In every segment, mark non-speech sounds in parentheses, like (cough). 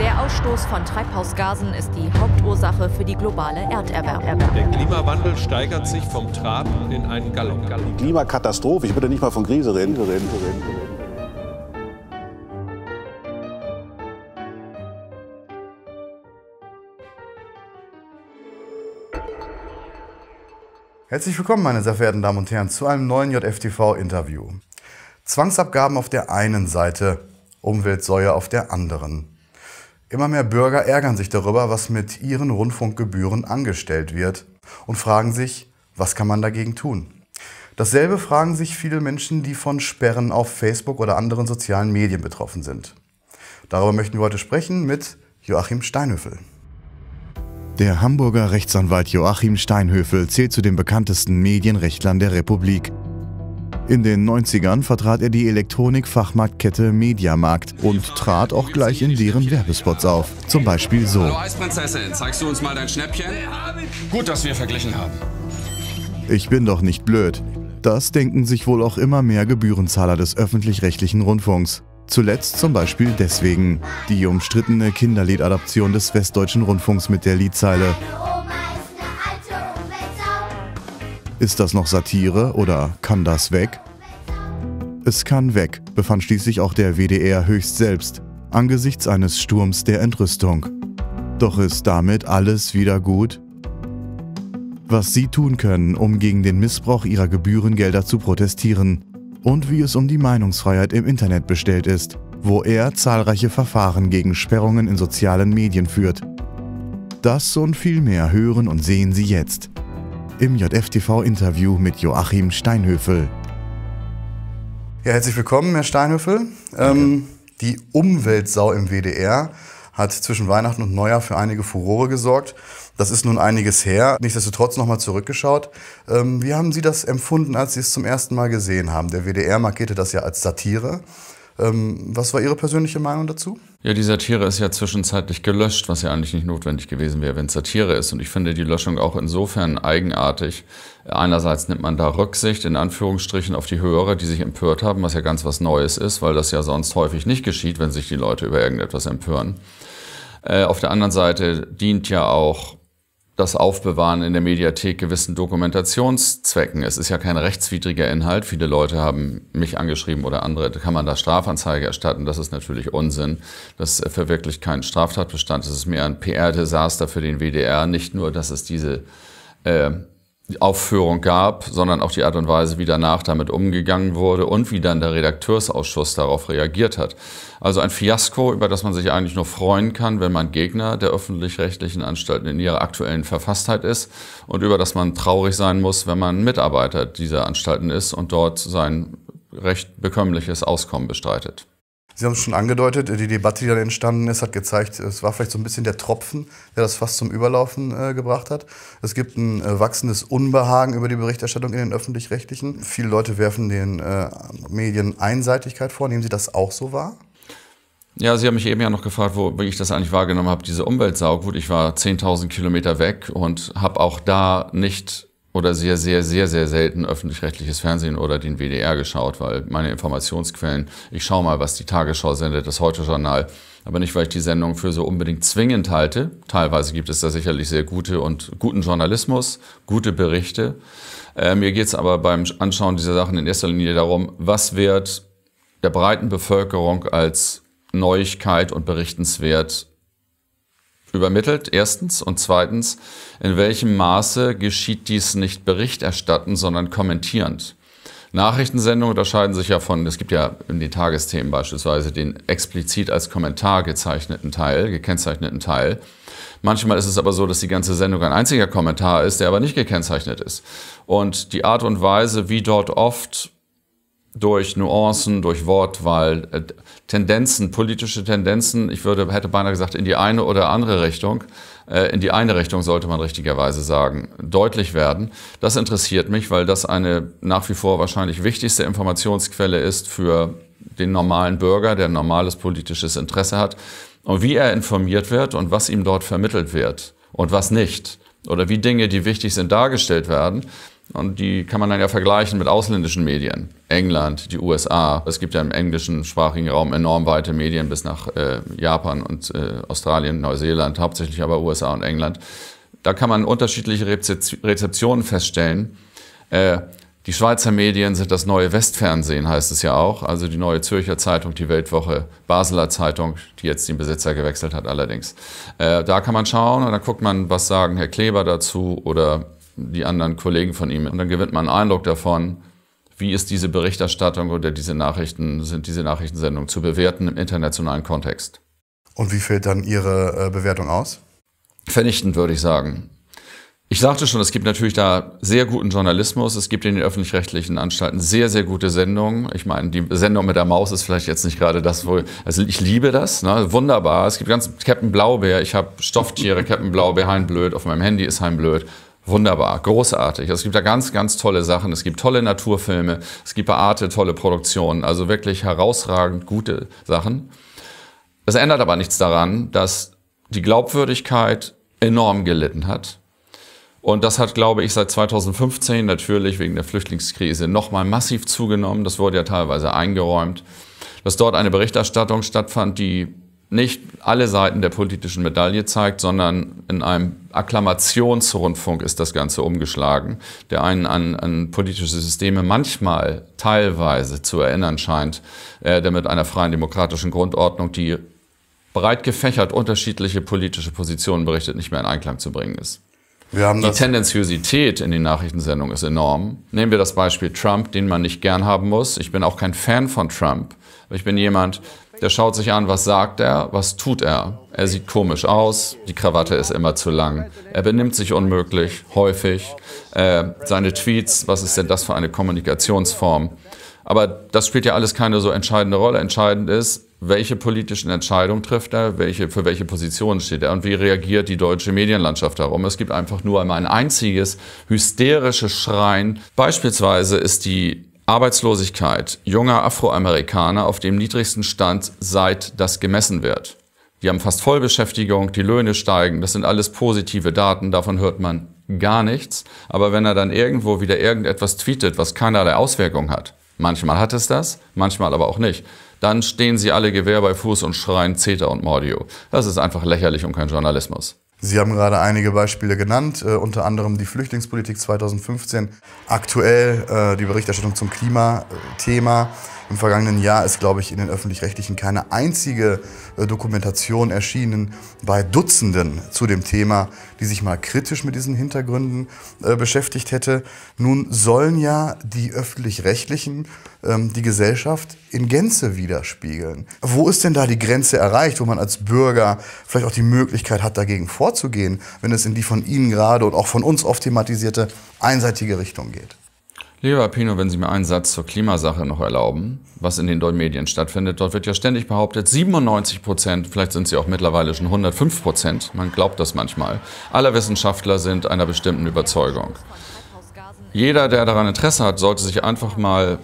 Der Ausstoß von Treibhausgasen ist die Hauptursache für die globale Erderwärmung. Der Klimawandel steigert sich vom Traben in einen Gallon. Die Klimakatastrophe, ich würde nicht mal von Krise reden. Herzlich willkommen, meine sehr verehrten Damen und Herren, zu einem neuen JFTV-Interview. Zwangsabgaben auf der einen Seite, Umweltsäue auf der anderen. Immer mehr Bürger ärgern sich darüber, was mit ihren Rundfunkgebühren angestellt wird und fragen sich, was kann man dagegen tun? Dasselbe fragen sich viele Menschen, die von Sperren auf Facebook oder anderen sozialen Medien betroffen sind. Darüber möchten wir heute sprechen mit Joachim Steinhöfel. Der Hamburger Rechtsanwalt Joachim Steinhöfel zählt zu den bekanntesten Medienrechtlern der Republik in den 90ern vertrat er die Elektronik-Fachmarktkette Mediamarkt und trat auch gleich in deren Werbespots auf. Zum Beispiel so. Hallo Eisprinzessin, zeigst du uns mal dein Schnäppchen? Gut, dass wir verglichen haben. Ich bin doch nicht blöd. Das denken sich wohl auch immer mehr Gebührenzahler des öffentlich-rechtlichen Rundfunks. Zuletzt zum Beispiel deswegen die umstrittene Kinderliedadaption des Westdeutschen Rundfunks mit der Liedzeile Ist das noch Satire oder kann das weg? Es kann weg, befand schließlich auch der WDR höchst selbst, angesichts eines Sturms der Entrüstung. Doch ist damit alles wieder gut? Was Sie tun können, um gegen den Missbrauch Ihrer Gebührengelder zu protestieren und wie es um die Meinungsfreiheit im Internet bestellt ist, wo er zahlreiche Verfahren gegen Sperrungen in sozialen Medien führt. Das und viel mehr hören und sehen Sie jetzt im JFTV-Interview mit Joachim Steinhöfel. Ja, herzlich willkommen, Herr Steinhöfel. Ähm, die Umweltsau im WDR hat zwischen Weihnachten und Neujahr für einige Furore gesorgt. Das ist nun einiges her. Nichtsdestotrotz nochmal zurückgeschaut. Ähm, wie haben Sie das empfunden, als Sie es zum ersten Mal gesehen haben? Der WDR markierte das ja als Satire. Ähm, was war Ihre persönliche Meinung dazu? Ja, die Satire ist ja zwischenzeitlich gelöscht, was ja eigentlich nicht notwendig gewesen wäre, wenn es Satire ist. Und ich finde die Löschung auch insofern eigenartig. Einerseits nimmt man da Rücksicht in Anführungsstrichen auf die Hörer, die sich empört haben, was ja ganz was Neues ist, weil das ja sonst häufig nicht geschieht, wenn sich die Leute über irgendetwas empören. Äh, auf der anderen Seite dient ja auch das Aufbewahren in der Mediathek gewissen Dokumentationszwecken. Es ist ja kein rechtswidriger Inhalt. Viele Leute haben mich angeschrieben oder andere, kann man da Strafanzeige erstatten? Das ist natürlich Unsinn. Das verwirklicht keinen Straftatbestand. Das ist mehr ein PR-Desaster für den WDR. Nicht nur, dass es diese äh, Aufführung gab, sondern auch die Art und Weise, wie danach damit umgegangen wurde und wie dann der Redakteursausschuss darauf reagiert hat. Also ein Fiasko, über das man sich eigentlich nur freuen kann, wenn man Gegner der öffentlich-rechtlichen Anstalten in ihrer aktuellen Verfasstheit ist und über das man traurig sein muss, wenn man Mitarbeiter dieser Anstalten ist und dort sein recht bekömmliches Auskommen bestreitet. Sie haben es schon angedeutet, die Debatte, die dann entstanden ist, hat gezeigt, es war vielleicht so ein bisschen der Tropfen, der das fast zum Überlaufen äh, gebracht hat. Es gibt ein äh, wachsendes Unbehagen über die Berichterstattung in den öffentlich-rechtlichen. Viele Leute werfen den äh, Medien Einseitigkeit vor. Nehmen Sie das auch so wahr? Ja, Sie haben mich eben ja noch gefragt, wo, ich das eigentlich wahrgenommen habe, diese Umweltsau. ich war 10.000 Kilometer weg und habe auch da nicht oder sehr, sehr, sehr, sehr selten öffentlich-rechtliches Fernsehen oder den WDR geschaut, weil meine Informationsquellen, ich schaue mal, was die Tagesschau sendet, das Heute-Journal, aber nicht, weil ich die Sendung für so unbedingt zwingend halte. Teilweise gibt es da sicherlich sehr gute und guten Journalismus, gute Berichte. Äh, mir geht es aber beim Anschauen dieser Sachen in erster Linie darum, was wird der breiten Bevölkerung als Neuigkeit und berichtenswert übermittelt, erstens. Und zweitens, in welchem Maße geschieht dies nicht berichterstattend, sondern kommentierend? Nachrichtensendungen unterscheiden sich ja von, es gibt ja in den Tagesthemen beispielsweise den explizit als Kommentar gezeichneten Teil, gekennzeichneten Teil. Manchmal ist es aber so, dass die ganze Sendung ein einziger Kommentar ist, der aber nicht gekennzeichnet ist. Und die Art und Weise, wie dort oft durch Nuancen, durch Wortwahl, äh, Tendenzen, politische Tendenzen, ich würde, hätte beinahe gesagt, in die eine oder andere Richtung, äh, in die eine Richtung sollte man richtigerweise sagen, deutlich werden. Das interessiert mich, weil das eine nach wie vor wahrscheinlich wichtigste Informationsquelle ist für den normalen Bürger, der ein normales politisches Interesse hat. Und wie er informiert wird und was ihm dort vermittelt wird und was nicht. Oder wie Dinge, die wichtig sind, dargestellt werden, und die kann man dann ja vergleichen mit ausländischen Medien. England, die USA. Es gibt ja im englischen sprachigen Raum enorm weite Medien bis nach äh, Japan und äh, Australien, Neuseeland, hauptsächlich aber USA und England. Da kann man unterschiedliche Rezeptionen feststellen. Äh, die Schweizer Medien sind das neue Westfernsehen, heißt es ja auch. Also die neue Zürcher Zeitung, die Weltwoche, Basler Zeitung, die jetzt den Besitzer gewechselt hat allerdings. Äh, da kann man schauen und dann guckt man, was sagen Herr Kleber dazu oder die anderen Kollegen von ihm. Und dann gewinnt man einen Eindruck davon, wie ist diese Berichterstattung oder diese Nachrichten, sind diese Nachrichtensendungen zu bewerten im internationalen Kontext. Und wie fällt dann Ihre äh, Bewertung aus? Vernichtend, würde ich sagen. Ich sagte schon, es gibt natürlich da sehr guten Journalismus. Es gibt in den öffentlich-rechtlichen Anstalten sehr, sehr gute Sendungen. Ich meine, die Sendung mit der Maus ist vielleicht jetzt nicht gerade das, wo also ich liebe das. Ne? Wunderbar. Es gibt ganz Captain Blaubeer. Ich habe Stofftiere. Captain Blaubeer, Heimblöd. Auf meinem Handy ist Heimblöd. Wunderbar, großartig. Also es gibt da ganz, ganz tolle Sachen. Es gibt tolle Naturfilme, es gibt bei Arte tolle Produktionen, also wirklich herausragend gute Sachen. Das ändert aber nichts daran, dass die Glaubwürdigkeit enorm gelitten hat. Und das hat, glaube ich, seit 2015 natürlich wegen der Flüchtlingskrise nochmal massiv zugenommen. Das wurde ja teilweise eingeräumt, dass dort eine Berichterstattung stattfand, die nicht alle Seiten der politischen Medaille zeigt, sondern in einem Akklamationsrundfunk ist das Ganze umgeschlagen, der einen an, an politische Systeme manchmal teilweise zu erinnern scheint, äh, der mit einer freien demokratischen Grundordnung, die breit gefächert unterschiedliche politische Positionen berichtet, nicht mehr in Einklang zu bringen ist. die Tendenziosität in den Nachrichtensendungen ist enorm. Nehmen wir das Beispiel Trump, den man nicht gern haben muss. Ich bin auch kein Fan von Trump. Ich bin jemand, der schaut sich an, was sagt er, was tut er. Er sieht komisch aus, die Krawatte ist immer zu lang, er benimmt sich unmöglich, häufig, äh, seine Tweets, was ist denn das für eine Kommunikationsform? Aber das spielt ja alles keine so entscheidende Rolle. Entscheidend ist, welche politischen Entscheidungen trifft er, welche, für welche Positionen steht er und wie reagiert die deutsche Medienlandschaft darum. Es gibt einfach nur einmal ein einziges hysterisches Schreien. Beispielsweise ist die Arbeitslosigkeit junger Afroamerikaner auf dem niedrigsten Stand seit das gemessen wird. Die haben fast Vollbeschäftigung, die Löhne steigen, das sind alles positive Daten, davon hört man gar nichts. Aber wenn er dann irgendwo wieder irgendetwas tweetet, was keinerlei Auswirkung hat, manchmal hat es das, manchmal aber auch nicht, dann stehen sie alle Gewehr bei Fuß und schreien CETA und Mordio. Das ist einfach lächerlich und kein Journalismus. Sie haben gerade einige Beispiele genannt, äh, unter anderem die Flüchtlingspolitik 2015, aktuell äh, die Berichterstattung zum Klimathema. Im vergangenen Jahr ist, glaube ich, in den öffentlich-rechtlichen keine einzige äh, Dokumentation erschienen bei Dutzenden zu dem Thema, die sich mal kritisch mit diesen Hintergründen äh, beschäftigt hätte. Nun sollen ja die öffentlich-rechtlichen ähm, die Gesellschaft in Gänze widerspiegeln. Wo ist denn da die Grenze erreicht, wo man als Bürger vielleicht auch die Möglichkeit hat, dagegen vorzugehen, wenn es in die von Ihnen gerade und auch von uns oft thematisierte einseitige Richtung geht? Lieber Pino, wenn Sie mir einen Satz zur Klimasache noch erlauben, was in den deutschen Medien stattfindet, dort wird ja ständig behauptet, 97 Prozent, vielleicht sind sie auch mittlerweile schon 105 Prozent, man glaubt das manchmal, aller Wissenschaftler sind einer bestimmten Überzeugung. Jeder, der daran Interesse hat, sollte sich einfach mal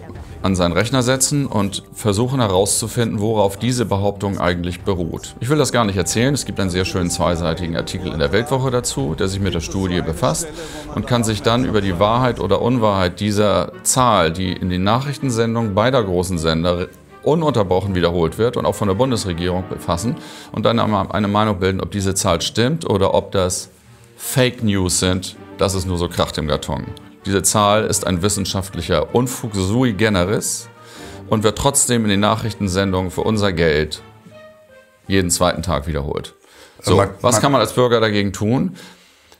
an seinen Rechner setzen und versuchen herauszufinden, worauf diese Behauptung eigentlich beruht. Ich will das gar nicht erzählen, es gibt einen sehr schönen zweiseitigen Artikel in der Weltwoche dazu, der sich mit der Studie befasst und kann sich dann über die Wahrheit oder Unwahrheit dieser Zahl, die in den Nachrichtensendungen beider großen Sender ununterbrochen wiederholt wird und auch von der Bundesregierung befassen und dann eine Meinung bilden, ob diese Zahl stimmt oder ob das Fake News sind, dass es nur so kracht im Karton. Diese Zahl ist ein wissenschaftlicher Unfug sui generis und wird trotzdem in den Nachrichtensendungen für unser Geld jeden zweiten Tag wiederholt. So, was kann man als Bürger dagegen tun?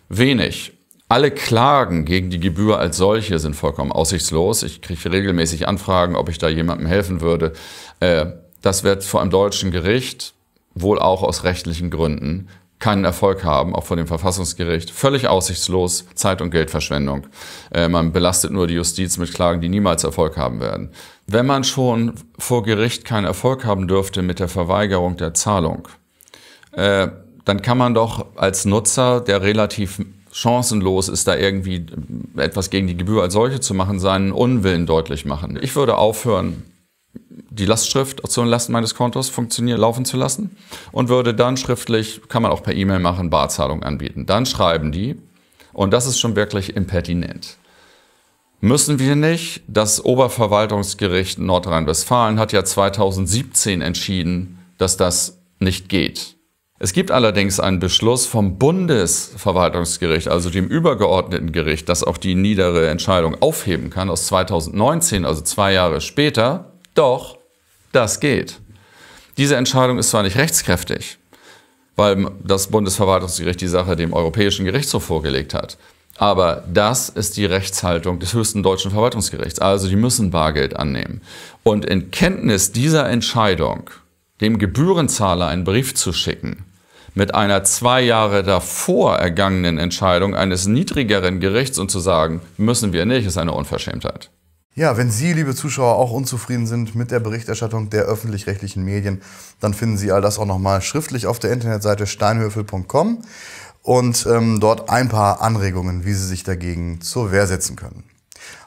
Wenig. Alle Klagen gegen die Gebühr als solche sind vollkommen aussichtslos. Ich kriege regelmäßig Anfragen, ob ich da jemandem helfen würde. Äh, das wird vor einem deutschen Gericht wohl auch aus rechtlichen Gründen keinen Erfolg haben, auch vor dem Verfassungsgericht. Völlig aussichtslos, Zeit- und Geldverschwendung. Äh, man belastet nur die Justiz mit Klagen, die niemals Erfolg haben werden. Wenn man schon vor Gericht keinen Erfolg haben dürfte mit der Verweigerung der Zahlung, äh, dann kann man doch als Nutzer, der relativ chancenlos ist, da irgendwie etwas gegen die Gebühr als solche zu machen, seinen Unwillen deutlich machen. Ich würde aufhören, die Lastschrift zu also Lasten meines Kontos funktionieren, laufen zu lassen und würde dann schriftlich, kann man auch per E-Mail machen, Barzahlung anbieten. Dann schreiben die, und das ist schon wirklich impertinent. Müssen wir nicht? Das Oberverwaltungsgericht Nordrhein-Westfalen hat ja 2017 entschieden, dass das nicht geht. Es gibt allerdings einen Beschluss vom Bundesverwaltungsgericht, also dem übergeordneten Gericht, das auch die niedere Entscheidung aufheben kann, aus 2019, also zwei Jahre später. Doch, das geht. Diese Entscheidung ist zwar nicht rechtskräftig, weil das Bundesverwaltungsgericht die Sache dem Europäischen Gerichtshof vorgelegt hat. Aber das ist die Rechtshaltung des höchsten deutschen Verwaltungsgerichts. Also die müssen Bargeld annehmen. Und in Kenntnis dieser Entscheidung, dem Gebührenzahler einen Brief zu schicken, mit einer zwei Jahre davor ergangenen Entscheidung eines niedrigeren Gerichts und zu sagen, müssen wir nicht, ist eine Unverschämtheit. Ja, wenn Sie, liebe Zuschauer, auch unzufrieden sind mit der Berichterstattung der öffentlich-rechtlichen Medien, dann finden Sie all das auch nochmal schriftlich auf der Internetseite steinhöfel.com und ähm, dort ein paar Anregungen, wie Sie sich dagegen zur Wehr setzen können.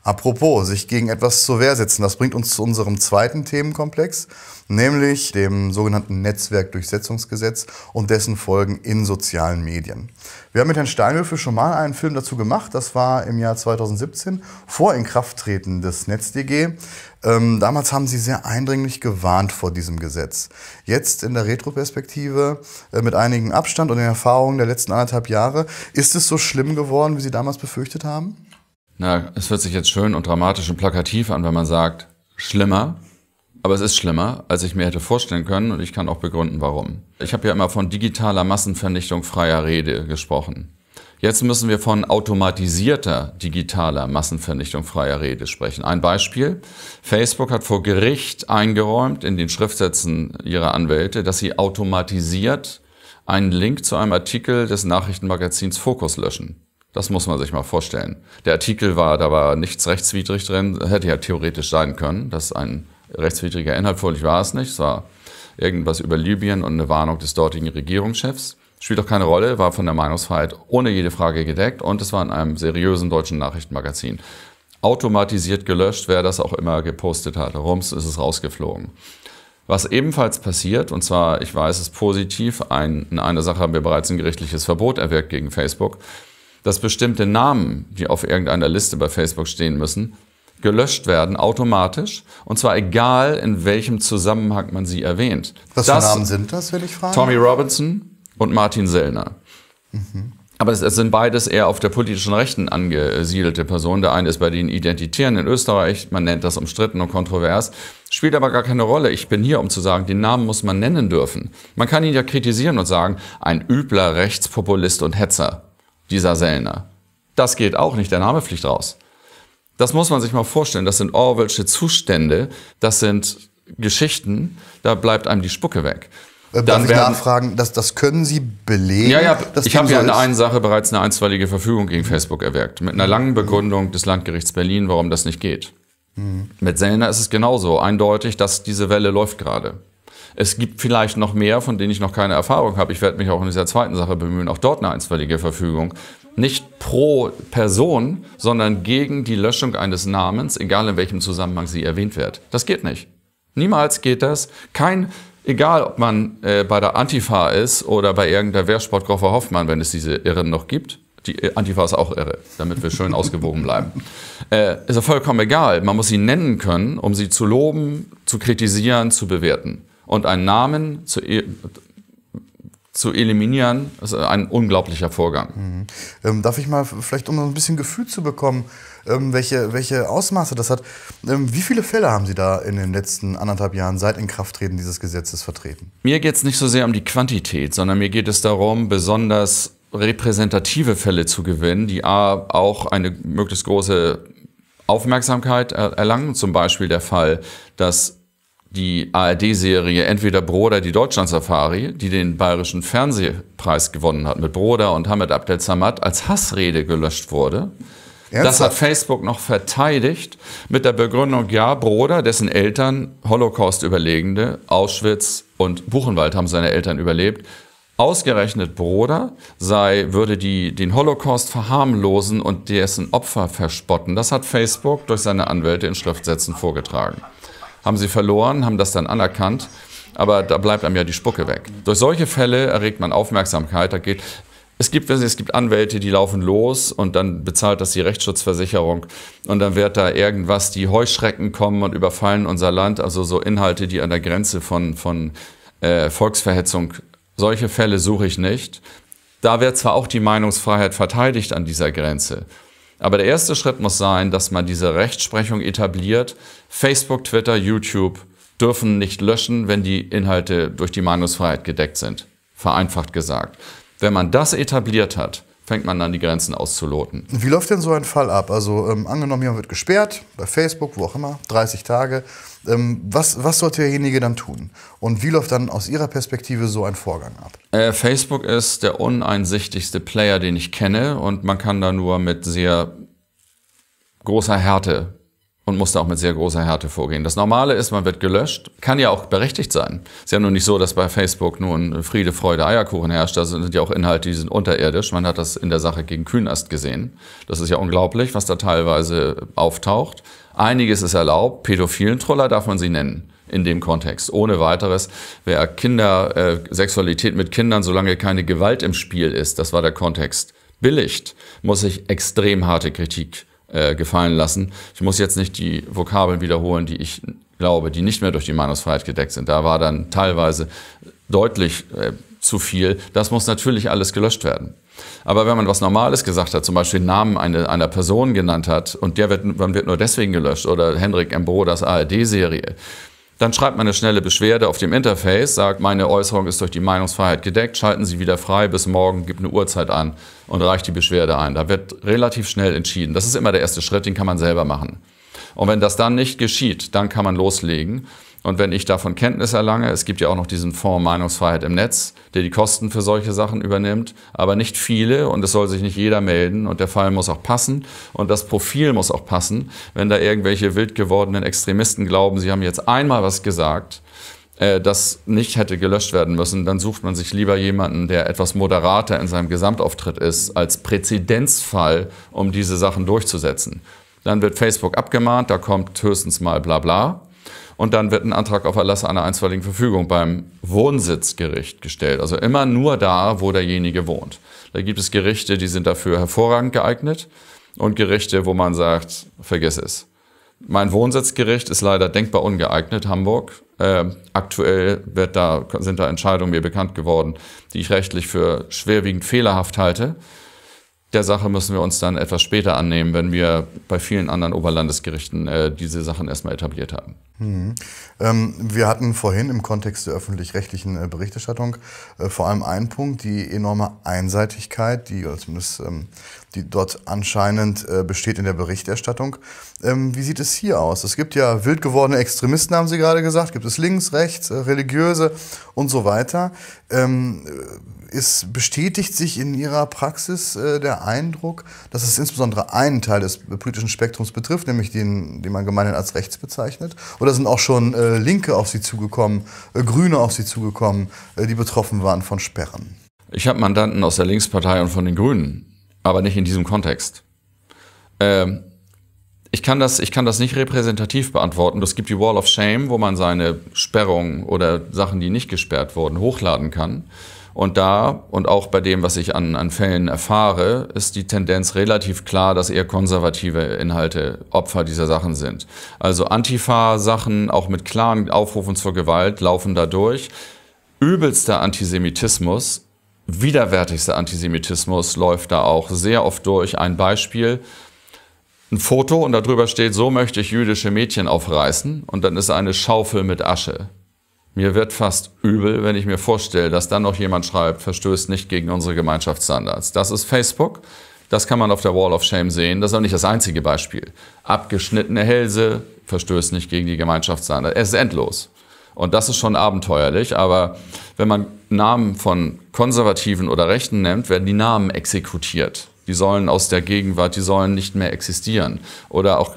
Apropos, sich gegen etwas zur Wehr setzen, das bringt uns zu unserem zweiten Themenkomplex, nämlich dem sogenannten Netzwerkdurchsetzungsgesetz und dessen Folgen in sozialen Medien. Wir haben mit Herrn Steinhöfe schon mal einen Film dazu gemacht, das war im Jahr 2017, vor Inkrafttreten des NetzDG. Ähm, damals haben sie sehr eindringlich gewarnt vor diesem Gesetz. Jetzt in der Retroperspektive, äh, mit einigem Abstand und den Erfahrungen der letzten anderthalb Jahre, ist es so schlimm geworden, wie Sie damals befürchtet haben? Na, es hört sich jetzt schön und dramatisch und plakativ an, wenn man sagt, schlimmer. Aber es ist schlimmer, als ich mir hätte vorstellen können und ich kann auch begründen, warum. Ich habe ja immer von digitaler Massenvernichtung freier Rede gesprochen. Jetzt müssen wir von automatisierter digitaler Massenvernichtung freier Rede sprechen. Ein Beispiel. Facebook hat vor Gericht eingeräumt in den Schriftsätzen ihrer Anwälte, dass sie automatisiert einen Link zu einem Artikel des Nachrichtenmagazins Focus löschen. Das muss man sich mal vorstellen. Der Artikel war, da war nichts rechtswidrig drin, hätte ja theoretisch sein können, dass ein rechtswidriger Inhalt vorliegt, war es nicht. Es war irgendwas über Libyen und eine Warnung des dortigen Regierungschefs. Spielt auch keine Rolle, war von der Meinungsfreiheit ohne jede Frage gedeckt und es war in einem seriösen deutschen Nachrichtenmagazin. Automatisiert gelöscht, wer das auch immer gepostet hat. Rums ist es rausgeflogen. Was ebenfalls passiert, und zwar, ich weiß es positiv, ein, in einer Sache haben wir bereits ein gerichtliches Verbot erwirkt gegen Facebook, dass bestimmte Namen, die auf irgendeiner Liste bei Facebook stehen müssen, gelöscht werden automatisch und zwar egal in welchem Zusammenhang man sie erwähnt. Was das, für Namen sind das, will ich fragen? Tommy Robinson und Martin Sellner. Mhm. Aber es, es, sind beides eher auf der politischen Rechten angesiedelte Personen. Der eine ist bei den Identitären in Österreich, man nennt das umstritten und kontrovers, spielt aber gar keine Rolle. Ich bin hier, um zu sagen, den Namen muss man nennen dürfen. Man kann ihn ja kritisieren und sagen, ein übler Rechtspopulist und Hetzer dieser Sellner. Das geht auch nicht, der Name fliegt raus. Das muss man sich mal vorstellen. Das sind Orwellsche Zustände, das sind Geschichten, da bleibt einem die Spucke weg. Darf dann ich werden, nachfragen, das, das können Sie belegen? Ja, ja, ich habe ja in der einen Sache bereits eine einstweilige Verfügung gegen Facebook erwirkt. Mit einer langen Begründung des Landgerichts Berlin, warum das nicht geht. Mhm. Mit Sellner ist es genauso eindeutig, dass diese Welle läuft gerade. Es gibt vielleicht noch mehr, von denen ich noch keine Erfahrung habe. Ich werde mich auch in dieser zweiten Sache bemühen, auch dort eine einstweilige Verfügung. Nicht pro Person, sondern gegen die Löschung eines Namens, egal in welchem Zusammenhang sie erwähnt wird. Das geht nicht. Niemals geht das. Kein egal ob man äh, bei der Antifa ist oder bei irgendeiner Wehrsportgruppe Hoffmann, wenn es diese Irren noch gibt. Die äh, Antifa ist auch irre, damit wir schön (laughs) ausgewogen bleiben. Äh, ist ja vollkommen egal. Man muss sie nennen können, um sie zu loben, zu kritisieren, zu bewerten und einen Namen zu, e-, zu eliminieren, ist ein unglaublicher Vorgang. Mhm. Ähm, darf ich mal vielleicht, um ein bisschen Gefühl zu bekommen, ähm, welche, welche Ausmaße das hat, ähm, wie viele Fälle haben Sie da in den letzten anderthalb Jahren seit Inkrafttreten dieses Gesetzes vertreten? Mir geht es nicht so sehr um die Quantität, sondern mir geht es darum, besonders repräsentative Fälle zu gewinnen, die A, auch eine möglichst große Aufmerksamkeit erlangen. Zum Beispiel der Fall, dass die ARD-Serie entweder Broder die Deutschland-Safari, die den bayerischen Fernsehpreis gewonnen hat mit Broder und Hamid Abdel Samad, als Hassrede gelöscht wurde. Ernsthaft? Das hat Facebook noch verteidigt mit der Begründung, ja, Broder, dessen Eltern Holocaust-Überlegende, Auschwitz und Buchenwald haben seine Eltern überlebt. Ausgerechnet Broder sei, würde die, den Holocaust verharmlosen und dessen Opfer verspotten. Das hat Facebook durch seine Anwälte in Schriftsätzen vorgetragen haben sie verloren, haben das dann anerkannt, aber da bleibt einem ja die Spucke weg. Durch solche Fälle erregt man Aufmerksamkeit, da geht, es gibt, es gibt Anwälte, die laufen los und dann bezahlt das die Rechtsschutzversicherung. Und dann wird da irgendwas, die Heuschrecken kommen und überfallen unser Land. Also so Inhalte, die an der Grenze von, von äh, Volksverhetzung. Solche Fälle suche ich nicht. Da wird zwar auch die Meinungsfreiheit verteidigt an dieser Grenze. Aber der erste Schritt muss sein, dass man diese Rechtsprechung etabliert. Facebook, Twitter, YouTube dürfen nicht löschen, wenn die Inhalte durch die Meinungsfreiheit gedeckt sind. Vereinfacht gesagt. Wenn man das etabliert hat, fängt man an, die Grenzen auszuloten. Wie läuft denn so ein Fall ab? Also ähm, angenommen, jemand wird gesperrt, bei Facebook, wo auch immer, 30 Tage. Ähm, was, was sollte derjenige dann tun? Und wie läuft dann aus Ihrer Perspektive so ein Vorgang ab? Äh, Facebook ist der uneinsichtigste Player, den ich kenne und man kann da nur mit sehr großer Härte und musste auch mit sehr großer Härte vorgehen. Das Normale ist, man wird gelöscht, kann ja auch berechtigt sein. Es ist ja nun nicht so, dass bei Facebook nun Friede, Freude, Eierkuchen herrscht. Da sind ja auch Inhalte, die sind unterirdisch. Man hat das in der Sache gegen Kühnast gesehen. Das ist ja unglaublich, was da teilweise auftaucht. Einiges ist erlaubt. Pädophilen Troller darf man sie nennen in dem Kontext. Ohne weiteres, wer Kinder, äh, Sexualität mit Kindern, solange keine Gewalt im Spiel ist, das war der Kontext, billigt, muss sich extrem harte Kritik äh, gefallen lassen. Ich muss jetzt nicht die Vokabeln wiederholen, die ich glaube, die nicht mehr durch die Meinungsfreiheit gedeckt sind. Da war dann teilweise deutlich äh, zu viel. Das muss natürlich alles gelöscht werden. Aber wenn man was Normales gesagt hat, zum Beispiel den Namen eine, einer Person genannt hat und der wird, man wird nur deswegen gelöscht oder Henrik M. Bro, das ARD-Serie, dann schreibt man eine schnelle Beschwerde auf dem Interface, sagt, meine Äußerung ist durch die Meinungsfreiheit gedeckt, schalten Sie wieder frei bis morgen, gibt eine Uhrzeit an und reicht die Beschwerde ein. Da wird relativ schnell entschieden. Das ist immer der erste Schritt, den kann man selber machen. Und wenn das dann nicht geschieht, dann kann man loslegen. Und wenn ich davon Kenntnis erlange, es gibt ja auch noch diesen Fonds Meinungsfreiheit im Netz, der die Kosten für solche Sachen übernimmt, aber nicht viele und es soll sich nicht jeder melden und der Fall muss auch passen und das Profil muss auch passen. Wenn da irgendwelche wild gewordenen Extremisten glauben, sie haben jetzt einmal was gesagt, äh, das nicht hätte gelöscht werden müssen, dann sucht man sich lieber jemanden, der etwas moderater in seinem Gesamtauftritt ist, als Präzedenzfall, um diese Sachen durchzusetzen. Dann wird Facebook abgemahnt, da kommt höchstens mal bla bla und dann wird ein Antrag auf Erlass einer einstweiligen Verfügung beim Wohnsitzgericht gestellt. Also immer nur da, wo derjenige wohnt. Da gibt es Gerichte, die sind dafür hervorragend geeignet und Gerichte, wo man sagt, vergiss es. Mein Wohnsitzgericht ist leider denkbar ungeeignet, Hamburg. Äh, aktuell wird da, sind da Entscheidungen mir bekannt geworden, die ich rechtlich für schwerwiegend fehlerhaft halte. Der Sache müssen wir uns dann etwas später annehmen, wenn wir bei vielen anderen Oberlandesgerichten äh, diese Sachen erstmal etabliert haben. Hm. Ähm, wir hatten vorhin im Kontext der öffentlich-rechtlichen äh, Berichterstattung äh, vor allem einen Punkt, die enorme Einseitigkeit, die zumindest ähm, die dort anscheinend äh, besteht in der Berichterstattung. Ähm, wie sieht es hier aus? Es gibt ja wild gewordene Extremisten, haben Sie gerade gesagt, gibt es links, rechts, äh, religiöse und so weiter. Ähm, äh, es bestätigt sich in Ihrer Praxis äh, der Eindruck, dass es insbesondere einen Teil des politischen Spektrums betrifft, nämlich den, den man gemeinhin als rechts bezeichnet? Oder sind auch schon äh, Linke auf Sie zugekommen, äh, Grüne auf Sie zugekommen, äh, die betroffen waren von Sperren? Ich habe Mandanten aus der Linkspartei und von den Grünen, aber nicht in diesem Kontext. Ähm, ich kann, das, ich kann das nicht repräsentativ beantworten. Es gibt die Wall of Shame, wo man seine Sperrungen oder Sachen, die nicht gesperrt wurden, hochladen kann. Und da und auch bei dem, was ich an, an Fällen erfahre, ist die Tendenz relativ klar, dass eher konservative Inhalte Opfer dieser Sachen sind. Also Antifa-Sachen, auch mit klaren Aufrufen zur Gewalt, laufen da durch. Übelster Antisemitismus, widerwärtigster Antisemitismus läuft da auch sehr oft durch. Ein Beispiel ein Foto und darüber steht, so möchte ich jüdische Mädchen aufreißen und dann ist eine Schaufel mit Asche. Mir wird fast übel, wenn ich mir vorstelle, dass dann noch jemand schreibt, verstößt nicht gegen unsere Gemeinschaftsstandards. Das ist Facebook. Das kann man auf der Wall of Shame sehen. Das ist aber nicht das einzige Beispiel. Abgeschnittene Hälse, verstößt nicht gegen die Gemeinschaftsstandards. Es ist endlos. Und das ist schon abenteuerlich, aber wenn man Namen von Konservativen oder Rechten nimmt, werden die Namen exekutiert. Die sollen aus der Gegenwart, die sollen nicht mehr existieren. Oder auch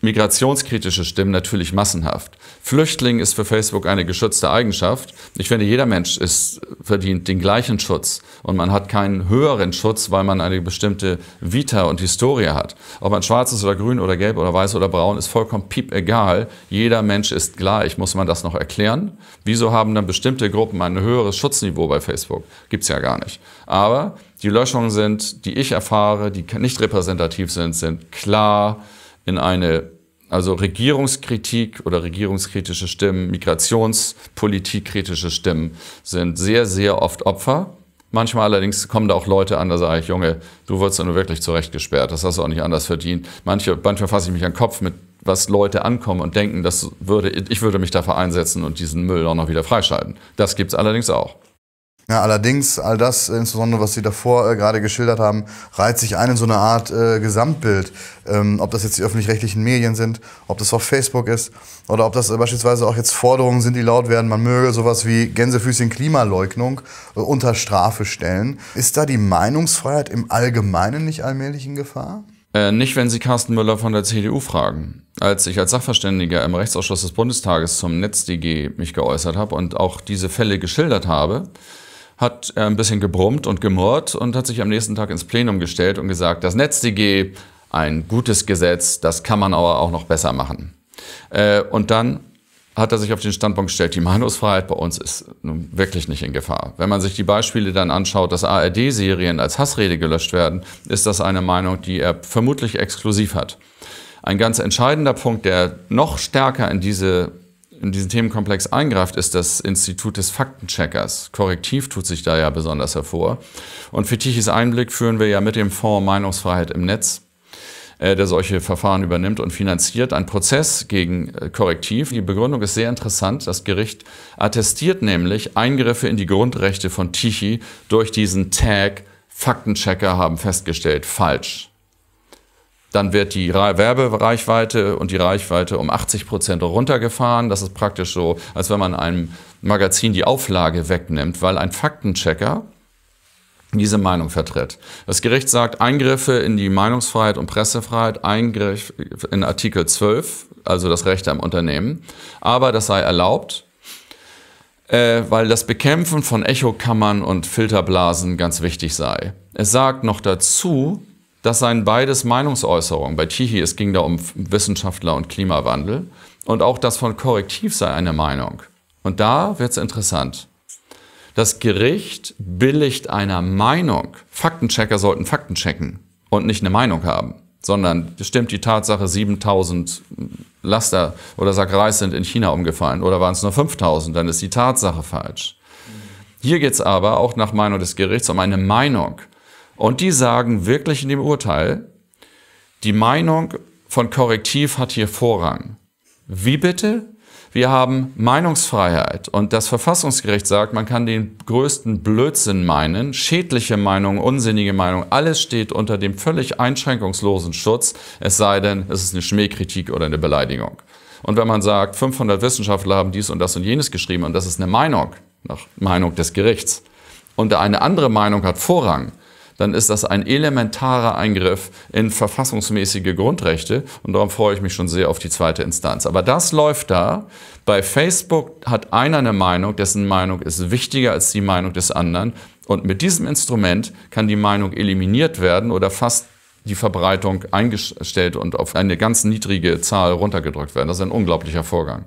migrationskritische Stimmen natürlich massenhaft. Flüchtling ist für Facebook eine geschützte Eigenschaft. Ich finde, jeder Mensch ist, verdient den gleichen Schutz. Und man hat keinen höheren Schutz, weil man eine bestimmte Vita und Historie hat. Ob man schwarz ist oder grün oder gelb oder weiß oder braun, ist vollkommen piep egal. Jeder Mensch ist gleich. Muss man das noch erklären? Wieso haben dann bestimmte Gruppen ein höheres Schutzniveau bei Facebook? Gibt es ja gar nicht. Aber die Löschungen sind, die ich erfahre, die nicht repräsentativ sind, sind klar, in eine, also Regierungskritik oder regierungskritische Stimmen, Migrationspolitikkritische Stimmen sind sehr, sehr oft Opfer. Manchmal allerdings kommen da auch Leute an, da sage ich, Junge, du wurdest nur wirklich zurechtgesperrt, das hast du auch nicht anders verdient. Manche, manchmal fasse ich mich an den Kopf mit, was Leute ankommen und denken, das würde, ich würde mich dafür einsetzen und diesen Müll auch noch wieder freischalten. Das gibt es allerdings auch. Ja, allerdings, all das, äh, insbesondere was Sie davor äh, gerade geschildert haben, reiht sich ein in so eine Art äh, Gesamtbild. Ähm, ob das jetzt die öffentlich-rechtlichen Medien sind, ob das auf Facebook ist oder ob das äh, beispielsweise auch jetzt Forderungen sind, die laut werden, man möge sowas wie Gänsefüßchen Klimaleugnung äh, unter Strafe stellen. Ist da die Meinungsfreiheit im Allgemeinen nicht allmählich in Gefahr? Äh, nicht, wenn Sie Carsten Müller von der CDU fragen. Als ich als Sachverständiger im Rechtsausschuss des Bundestages zum NetzDG mich geäußert habe und auch diese Fälle geschildert habe, hat äh, ein bisschen gebrummt und gemurrt und hat sich am nächsten Tag ins Plenum gestellt und gesagt, das NetzDG, ein gutes Gesetz, das kann man aber auch noch besser machen. Äh, und dann hat er sich auf den Standpunkt gestellt, die Meinungsfreiheit bei uns ist nun wirklich nicht in Gefahr. Wenn man sich die Beispiele dann anschaut, dass ARD-Serien als Hassrede gelöscht werden, ist das eine Meinung, die er vermutlich exklusiv hat. Ein ganz entscheidender Punkt, der noch stärker in diese in diesen Themenkomplex eingreift, ist das Institut des Faktencheckers. Korrektiv tut sich da ja besonders hervor. Und für Fetichis Einblick führen wir ja mit dem Fonds Meinungsfreiheit im Netz, äh, der solche Verfahren übernimmt und finanziert. einen Prozess gegen äh, Korrektiv. Die Begründung ist sehr interessant. Das Gericht attestiert nämlich Eingriffe in die Grundrechte von Tichy durch diesen Tag Faktenchecker haben festgestellt, falsch. Dann wird die Werbereichweite und die Reichweite um 80 Prozent runtergefahren. Das ist praktisch so, als wenn man einem Magazin die Auflage wegnimmt, weil ein Faktenchecker diese Meinung vertritt. Das Gericht sagt, Eingriffe in die Meinungsfreiheit und Pressefreiheit, Eingriff in Artikel 12, also das Recht am Unternehmen, aber das sei erlaubt, äh, weil das Bekämpfen von Echokammern und Filterblasen ganz wichtig sei. Es sagt noch dazu, das seien beides Meinungsäußerungen. Bei Chihi, es ging da um Wissenschaftler und Klimawandel. Und auch das von Korrektiv sei eine Meinung. Und da wird es interessant. Das Gericht billigt einer Meinung. Faktenchecker sollten Fakten checken und nicht eine Meinung haben, sondern stimmt die Tatsache, 7000 Laster oder Sackreis sind in China umgefallen oder waren es nur 5000, dann ist die Tatsache falsch. Hier geht es aber auch nach Meinung des Gerichts um eine Meinung. Und die sagen wirklich in dem Urteil, die Meinung von Korrektiv hat hier Vorrang. Wie bitte? Wir haben Meinungsfreiheit und das Verfassungsgericht sagt, man kann den größten Blödsinn meinen, schädliche Meinung, unsinnige Meinung, alles steht unter dem völlig einschränkungslosen Schutz, es sei denn, es ist eine Schmähkritik oder eine Beleidigung. Und wenn man sagt, 500 Wissenschaftler haben dies und das und jenes geschrieben und das ist eine Meinung, nach Meinung des Gerichts, und eine andere Meinung hat Vorrang, dann ist das ein elementarer Eingriff in verfassungsmäßige Grundrechte und darum freue ich mich schon sehr auf die zweite Instanz. Aber das läuft da. Bei Facebook hat einer eine Meinung, dessen Meinung ist wichtiger als die Meinung des anderen und mit diesem Instrument kann die Meinung eliminiert werden oder fast die Verbreitung eingestellt und auf eine ganz niedrige Zahl runtergedrückt werden. Das ist ein unglaublicher Vorgang.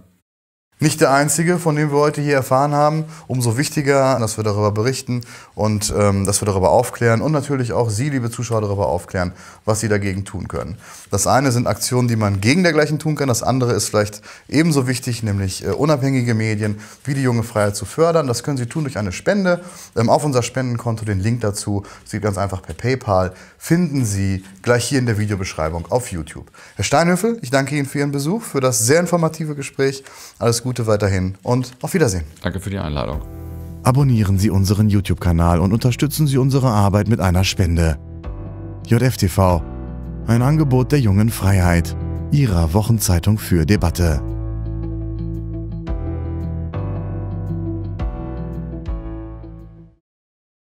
Nicht der einzige, von dem wir heute hier erfahren haben. Umso wichtiger, dass wir darüber berichten und ähm, dass wir darüber aufklären und natürlich auch Sie, liebe Zuschauer, darüber aufklären, was Sie dagegen tun können. Das eine sind Aktionen, die man gegen dergleichen tun kann. Das andere ist vielleicht ebenso wichtig, nämlich äh, unabhängige Medien wie die junge Freiheit zu fördern. Das können Sie tun durch eine Spende ähm, auf unser Spendenkonto. Den Link dazu, sieht ganz einfach per PayPal, finden Sie gleich hier in der Videobeschreibung auf YouTube. Herr Steinhöfel, ich danke Ihnen für Ihren Besuch, für das sehr informative Gespräch. Alles Gute Gute weiterhin und auf Wiedersehen. Danke für die Einladung. Abonnieren Sie unseren YouTube-Kanal und unterstützen Sie unsere Arbeit mit einer Spende. JFTV, ein Angebot der jungen Freiheit, Ihrer Wochenzeitung für Debatte.